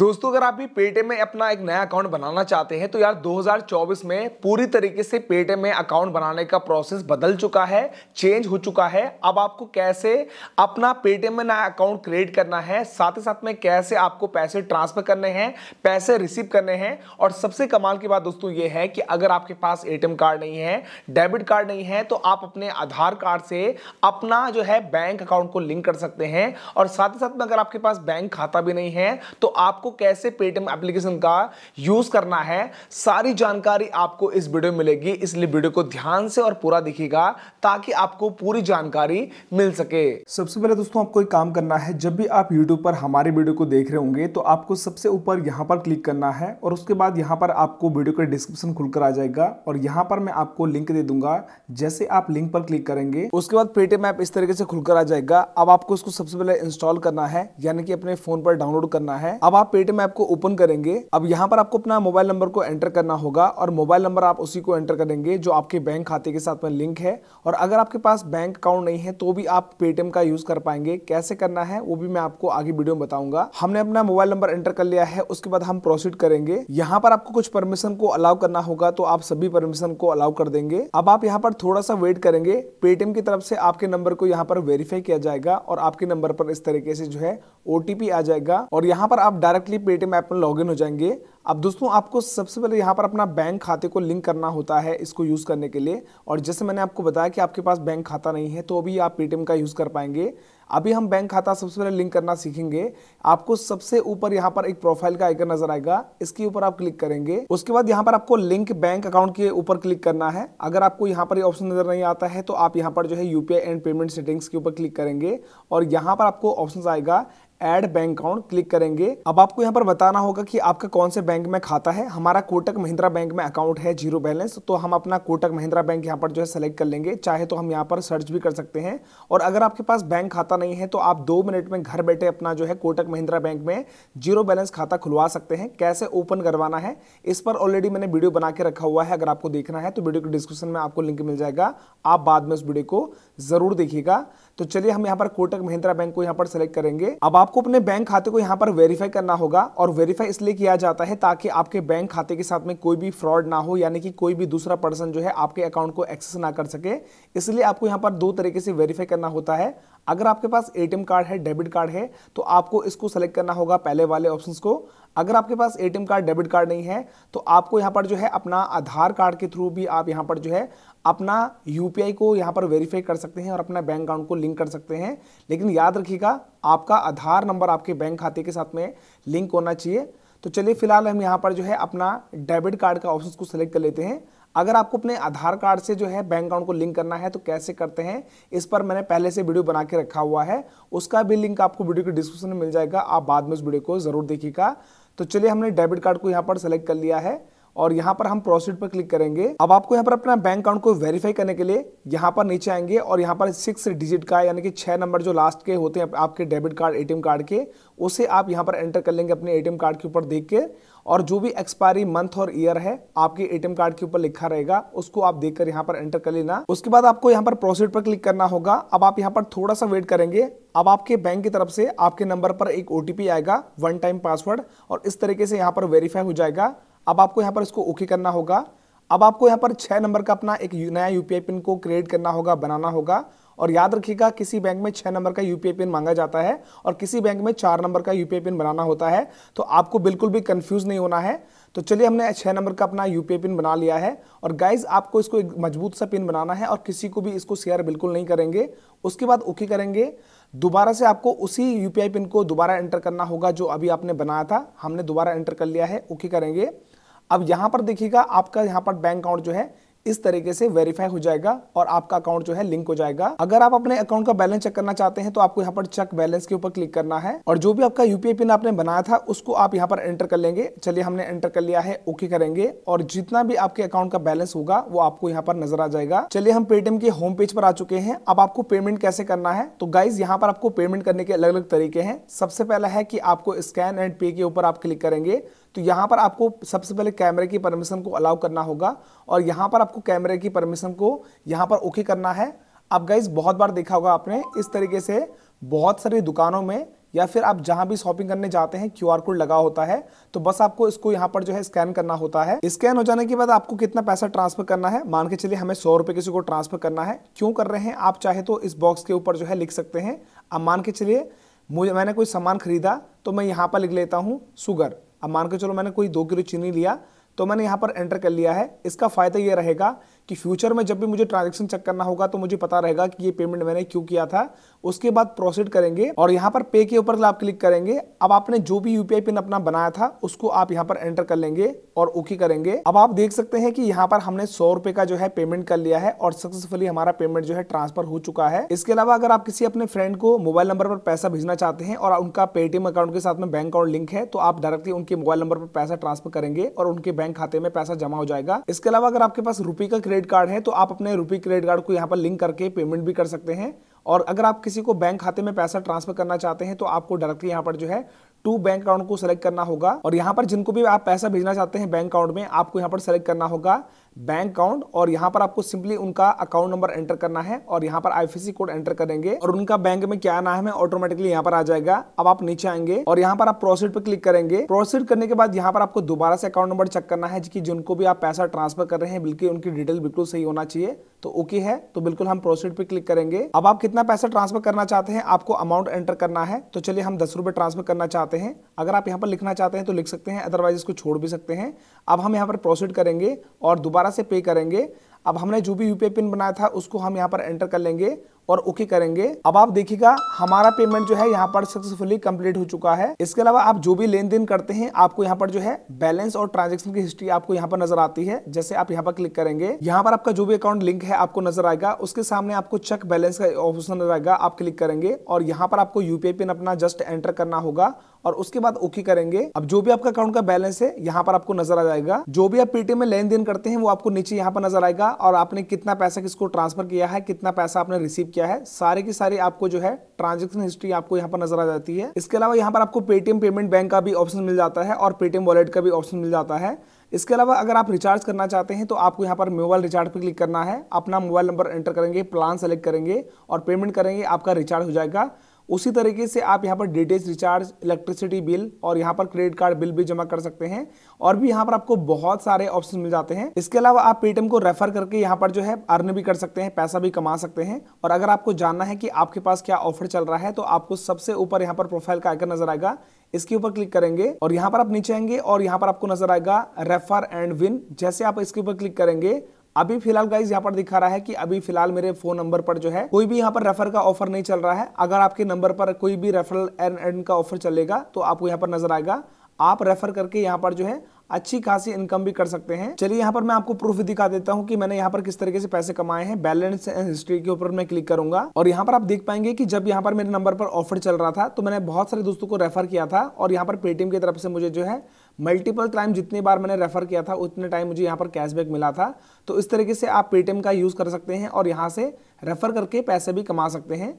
दोस्तों अगर आप भी पेटीएम में अपना एक नया अकाउंट बनाना चाहते हैं तो यार 2024 में पूरी तरीके से पेटीएम में अकाउंट बनाने का प्रोसेस बदल चुका है चेंज हो चुका है अब आपको कैसे अपना पेटीएम में नया अकाउंट क्रिएट करना है साथ ही साथ में कैसे आपको पैसे ट्रांसफर करने हैं पैसे रिसीव करने हैं और सबसे कमाल की बात दोस्तों ये है कि अगर आपके पास ए कार्ड नहीं है डेबिट कार्ड नहीं है तो आप अपने आधार कार्ड से अपना जो है बैंक अकाउंट को लिंक कर सकते हैं और साथ ही साथ में अगर आपके पास बैंक खाता भी नहीं है तो आप आपको कैसे पेटीएम एप्लीकेशन का यूज करना है सारी जानकारी आपको इस वीडियो में मिलेगी इसलिए वीडियो को ध्यान से और पूरा दिखेगा ताकि आपको पूरी जानकारी मिल सके सबसे पहले दोस्तों आपको एक काम करना है जब भी आप यूट्यूब पर हमारे वीडियो को देख रहे होंगे तो आपको सबसे ऊपर यहाँ पर क्लिक करना है और उसके बाद यहाँ पर आपको वीडियो का डिस्क्रिप्शन खुलकर आ जाएगा और यहाँ पर मैं आपको लिंक दे दूंगा जैसे आप लिंक पर क्लिक करेंगे उसके बाद पेटीएम ऐप इस तरीके से खुलकर आ जाएगा अब आपको इसको सबसे पहले इंस्टॉल करना है यानी कि अपने फोन पर डाउनलोड करना है अब आप पेटीएम ऐप को ओपन करेंगे अब यहाँ पर आपको अपना मोबाइल नंबर को एंटर करना होगा और मोबाइल नंबर आप उसी को एंटर करेंगे जो आपके बैंक खाते के साथ में लिंक है और अगर आपके पास बैंक अकाउंट नहीं है तो भी आप पेटीएम का यूज कर पाएंगे कैसे करना है वो भी मैं आपको आगे वीडियो में बताऊंगा हमने अपना मोबाइल नंबर एंटर कर लिया है उसके बाद हम प्रोसीड करेंगे यहाँ पर आपको कुछ परमिशन को अलाउ करना होगा तो आप सभी परमिशन को अलाउ कर देंगे अब आप यहाँ पर थोड़ा सा वेट करेंगे पेटीएम की तरफ से आपके नंबर को यहाँ पर वेरीफाई किया जाएगा और आपके नंबर पर इस तरीके से जो है ओ आ जाएगा और यहाँ पर आप डायरेक्टली पेटीएम ऐप में लॉग हो जाएंगे अब दोस्तों आपको सबसे पहले यहाँ पर अपना बैंक खाते को लिंक करना होता है इसको यूज़ करने के लिए और जैसे मैंने आपको बताया कि आपके पास बैंक खाता नहीं है तो अभी आप पेटीएम का यूज़ कर पाएंगे अभी हम बैंक खाता सबसे पहले लिंक करना सीखेंगे आपको सबसे ऊपर यहाँ पर एक प्रोफाइल का आइकन नजर आएगा इसके ऊपर आप क्लिक करेंगे उसके बाद यहाँ पर आपको लिंक बैंक अकाउंट के ऊपर क्लिक करना है अगर आपको यहाँ पर ऑप्शन नजर नहीं आता है तो आप यहाँ पर जो है यूपीआई एंड पेमेंट सेटिंग्स के ऊपर क्लिक करेंगे और यहाँ पर आपको ऑप्शन आएगा ऐड बैंक अकाउंट क्लिक करेंगे अब आपको यहाँ पर बताना होगा कि आपका कौन से बैंक में खाता है हमारा कोटक महिंद्रा बैंक में अकाउंट है जीरो बैलेंस तो हम अपना कोटक महिंद्रा बैंक यहाँ पर जो है सेलेक्ट कर लेंगे चाहे तो हम यहाँ पर सर्च भी कर सकते हैं और अगर आपके पास बैंक खाता नहीं है तो आप दो मिनट में घर बैठे अपना जो है कोटक महिंद्रा बैंक में जीरो बैलेंस खाता खुलवा सकते हैं कैसे ओपन करवाना है इस पर ऑलरेडी मैंने वीडियो बना के रखा हुआ है अगर आपको देखना है तो वीडियो के डिस्क्रिप्शन में आपको लिंक मिल जाएगा आप बाद में उस वीडियो को जरूर देखिएगा तो चलिए हम यहाँ पर कोटक महिंद्रा बैंक को यहाँ पर सेलेक्ट करेंगे अब आप आपको अपने बैंक खाते को यहाँ पर वेरीफाई करना होगा और वेरीफाई इसलिए किया जाता है ताकि आपके बैंक खाते के साथ में कोई भी फ्रॉड ना हो यानी कि कोई भी दूसरा पर्सन जो है आपके अकाउंट को एक्सेस ना कर सके इसलिए आपको यहाँ पर दो तरीके से वेरीफाई करना होता है अगर आपके पास एटीएम कार्ड है डेबिट कार्ड है तो आपको इसको सेलेक्ट करना होगा पहले वाले ऑप्शन को अगर आपके पास ए कार्ड डेबिट कार्ड नहीं है तो आपको यहाँ पर जो है अपना आधार कार्ड के थ्रू भी आप यहाँ पर जो है अपना यूपीआई को यहाँ पर वेरीफाई कर सकते हैं और अपना बैंक अकाउंट को लिंक कर सकते हैं लेकिन याद रखिएगा आपका आधार नंबर आपके बैंक खाते के साथ में लिंक होना चाहिए तो चलिए फिलहाल हम यहाँ पर जो है अपना डेबिट कार्ड का ऑप्शन को सिलेक्ट कर लेते हैं अगर आपको अपने आधार कार्ड से जो है बैंक अकाउंट को लिंक करना है तो कैसे करते हैं इस पर मैंने पहले से वीडियो बना के रखा हुआ है उसका भी लिंक आपको वीडियो के डिस्क्रिप्शन में मिल जाएगा आप बाद में उस वीडियो को जरूर देखिएगा तो चलिए हमने डेबिट कार्ड को यहाँ पर सेलेक्ट कर लिया है और यहाँ पर हम प्रोसीड पर क्लिक करेंगे अब आपको यहाँ पर अपना बैंक अकाउंट को वेरीफाई करने के लिए यहाँ पर नीचे आएंगे और यहाँ पर सिक्स डिजिट का यानी कि छः नंबर जो लास्ट के होते हैं आपके डेबिट कार्ड एटीएम कार्ड के उसे आप यहाँ पर एंटर कर लेंगे अपने एटीएम कार्ड के ऊपर देख के और जो भी एक्सपायरी मंथ और ईयर है आपके एटीएम कार्ड के ऊपर लिखा रहेगा उसको आप देखकर यहाँ पर एंटर कर लेना उसके बाद आपको यहाँ पर प्रोसीड पर क्लिक करना होगा अब आप यहाँ पर थोड़ा सा वेट करेंगे अब आपके बैंक की तरफ से आपके नंबर पर एक ओटीपी आएगा वन टाइम पासवर्ड और इस तरीके से यहाँ पर वेरीफाई हो जाएगा अब आपको यहाँ पर इसको ओके करना होगा अब आपको यहाँ पर छः नंबर का अपना एक नया यूपीआई पिन को क्रिएट करना होगा बनाना होगा और याद रखिएगा किसी बैंक में छः नंबर का यूपीआई पिन मांगा जाता है और किसी बैंक में चार नंबर का यूपीआई पिन बनाना होता है तो आपको बिल्कुल भी कंफ्यूज नहीं होना है तो चलिए हमने छः नंबर का अपना यूपीआई पिन बना लिया है और गाइज आपको इसको एक मजबूत सा पिन बनाना है और किसी को भी इसको शेयर बिल्कुल नहीं करेंगे उसके बाद ओके करेंगे दोबारा से आपको उसी यूपीआई पिन को दोबारा एंटर करना होगा जो अभी आपने बनाया था हमने दोबारा एंटर कर लिया है ओके करेंगे अब यहां पर देखिएगा आपका यहां पर बैंक अकाउंट जो है इस तरीके से वेरीफाई हो जाएगा और आपका अकाउंट जो है लिंक हो जाएगा अगर आप अपने अकाउंट का बैलेंस चेक करना चाहते हैं तो आपको यहाँ पर चेक बैलेंस के ऊपर क्लिक करना है और जो भी आपका यूपीआई पिन आपने बनाया था उसको आप यहाँ पर एंटर कर लेंगे चलिए हमने एंटर कर लिया है ओके करेंगे और जितना भी आपके अकाउंट का बैलेंस होगा वो आपको यहाँ पर नजर आ जाएगा चलिए हम पेटीएम के होम पेज पर आ चुके हैं अब आपको पेमेंट कैसे करना है तो गाइज यहाँ पर आपको पेमेंट करने के अलग अलग तरीके हैं सबसे पहला है कि आपको स्कैन एंड पे के ऊपर आप क्लिक करेंगे तो यहाँ पर आपको सबसे पहले कैमरे की परमिशन को अलाउ करना होगा और यहाँ पर आप आपको कैमरे की परमिशन को यहाँ पर ओके करना है आप गाइज बहुत बार देखा होगा आपने इस तरीके से बहुत सारी दुकानों में या फिर आप जहां भी शॉपिंग करने जाते हैं क्यूआर कोड लगा होता है तो बस आपको इसको यहां पर जो है स्कैन करना होता है स्कैन हो जाने के बाद आपको कितना पैसा ट्रांसफर करना है मान के चलिए हमें सौ रुपए किसी को ट्रांसफर करना है क्यों कर रहे हैं आप चाहे तो इस बॉक्स के ऊपर जो है लिख सकते हैं अब मान के चलिए मुझे मैंने कोई सामान खरीदा तो मैं यहाँ पर लिख लेता हूँ सुगर अब मान के चलो मैंने कोई दो किलो चीनी लिया तो मैंने यहाँ पर एंटर कर लिया है इसका फ़ायदा ये रहेगा कि फ्यूचर में जब भी मुझे ट्रांजेक्शन चेक करना होगा तो मुझे पता रहेगा कि ये पेमेंट मैंने क्यों किया था उसके बाद प्रोसीड करेंगे और यहाँ पर पे के ऊपर आप क्लिक करेंगे अब आपने जो भी यूपीआई पिन अपना बनाया था उसको आप यहाँ पर एंटर कर लेंगे और ओके करेंगे अब आप देख सकते हैं कि यहाँ पर हमने सौ रुपए का जो है पेमेंट कर लिया है और सक्सेसफुली हमारा पेमेंट जो है ट्रांसफर हो चुका है इसके अलावा अगर आप किसी अपने फ्रेंड को मोबाइल नंबर पर पैसा भेजना चाहते हैं और उनका पेटीएम अकाउंट के साथ में बैंक अकाउंट लिंक है तो आप डायरेक्टली उनके मोबाइल नंबर पर पैसा ट्रांसफर करेंगे और उनके बैंक खाते में पैसा जमा हो जाएगा इसके अलावा अगर आपके पास रुपये का क्रेडिट कार्ड है तो आप अपने रुपी क्रेडिट कार्ड को यहाँ पर लिंक करके पेमेंट भी कर सकते हैं और अगर आप किसी को बैंक खाते में पैसा ट्रांसफर करना चाहते हैं तो आपको डायरेक्टली यहाँ पर जो है टू बैंक अकाउंट को सेलेक्ट करना होगा और यहाँ पर जिनको भी आप पैसा भेजना चाहते हैं बैंक अकाउंट में आपको यहाँ पर सेलेक्ट करना होगा बैंक अकाउंट और यहाँ पर आपको सिंपली उनका अकाउंट नंबर एंटर करना है और यहाँ पर आईएफएससी कोड एंटर करेंगे और उनका बैंक में क्या नाम है ऑटोमेटिकली यहाँ पर आ जाएगा अब आप नीचे आएंगे और यहाँ पर आप प्रोसीड पर क्लिक करेंगे प्रोसीड करने के बाद यहाँ पर आपको दोबारा से अकाउंट नंबर चेक करना है कि जिनको भी आप पैसा ट्रांसफर कर रहे हैं बिल्कुल उनकी डिटेल बिल्कुल सही होना चाहिए तो ओके है तो बिल्कुल हम प्रोसीड पर क्लिक करेंगे अब आप कितना पैसा ट्रांसफर करना चाहते हैं आपको अमाउंट एंटर करना है तो चलिए हम दस रुपए ट्रांसफर करना चाहते हैं अगर आप यहाँ पर लिखना चाहते हैं तो लिख सकते हैं अदरवाइज इसको छोड़ भी सकते हैं अब हम यहाँ पर प्रोसीड करेंगे और दोबारा से पे करेंगे अब हमने जो भी यूपीआई पिन बनाया था उसको हम यहाँ पर एंटर कर लेंगे और ओके करेंगे अब आप देखिएगा हमारा पेमेंट जो है यहाँ पर सक्सेसफुली कंप्लीट हो चुका है इसके अलावा आप जो भी लेन देन करते हैं आपको यहाँ पर जो है बैलेंस और ट्रांजेक्शन की हिस्ट्री आपको यहाँ पर नजर आती है जैसे आप यहाँ पर क्लिक करेंगे यहाँ पर आपका जो भी अकाउंट लिंक है आपको नजर आएगा उसके सामने आपको चेक बैलेंस का ऑप्शन नजर आएगा आप क्लिक करेंगे और यहाँ पर आपको यूपीआई पिन अपना जस्ट एंटर करना होगा और उसके बाद ओके करेंगे अब जो भी आपका अकाउंट का बैलेंस है यहाँ पर आपको नजर आ जाएगा जो भी आप पेटीएम में लेन देन करते हैं वो आपको नीचे यहाँ पर नजर आएगा था और आपने कितना पैसा किसको ट्रांसफर किया है कितना पैसा आपने रिसीव किया है सारे की सारी आपको जो है ट्रांजेक्शन हिस्ट्री आपको यहाँ पर नजर आ जाती है इसके अलावा यहाँ पर आपको पेटीएम पेमेंट बैंक का भी ऑप्शन मिल जाता है और पेटीएम वॉलेट का भी ऑप्शन मिल जाता है इसके अलावा अगर आप रिचार्ज करना चाहते हैं तो आपको यहाँ पर मोबाइल रिचार्ज पर क्लिक करना है अपना मोबाइल नंबर एंटर करेंगे प्लान सेलेक्ट करेंगे और पेमेंट करेंगे आपका रिचार्ज हो जाएगा उसी तरीके से आप यहाँ पर डीटेज रिचार्ज इलेक्ट्रिसिटी बिल और यहाँ पर क्रेडिट कार्ड बिल भी जमा कर सकते हैं और भी यहाँ पर आपको बहुत सारे ऑप्शन मिल जाते हैं इसके अलावा आप पेटीएम को रेफर करके यहाँ पर जो है अर्न भी कर सकते हैं पैसा भी कमा सकते हैं और अगर आपको जानना है कि आपके पास क्या ऑफर चल रहा है तो आपको सबसे ऊपर यहाँ पर प्रोफाइल का आकर नजर आएगा इसके ऊपर क्लिक करेंगे और यहाँ पर आप नीचे आएंगे और यहाँ पर आपको नजर आएगा रेफर एंड विन जैसे आप इसके ऊपर क्लिक करेंगे अभी फिलहाल गाइज यहाँ पर दिखा रहा है कि अभी फिलहाल मेरे फोन नंबर पर जो है कोई भी यहाँ पर रेफर का ऑफर नहीं चल रहा है अगर आपके नंबर पर कोई भी रेफरल एंड एंड का ऑफर चलेगा तो आपको यहाँ पर नजर आएगा आप रेफर करके यहाँ पर जो है अच्छी खासी इनकम भी कर सकते हैं चलिए यहाँ पर मैं आपको प्रूफ दिखा देता हूँ कि मैंने यहाँ पर किस तरीके से पैसे कमाए हैं बैलेंस एंड हिस्ट्री के ऊपर मैं क्लिक करूंगा और यहाँ पर आप देख पाएंगे कि जब यहाँ पर मेरे नंबर पर ऑफर चल रहा था तो मैंने बहुत सारे दोस्तों को रेफर किया था और यहाँ पर पेटीएम की तरफ से मुझे जो है मल्टीपल टाइम जितनी बार मैंने रेफर किया था उतने टाइम मुझे यहाँ पर कैशबैक मिला था तो इस तरीके से आप पेटीएम का यूज़ कर सकते हैं और यहाँ से रेफर करके पैसे भी कमा सकते हैं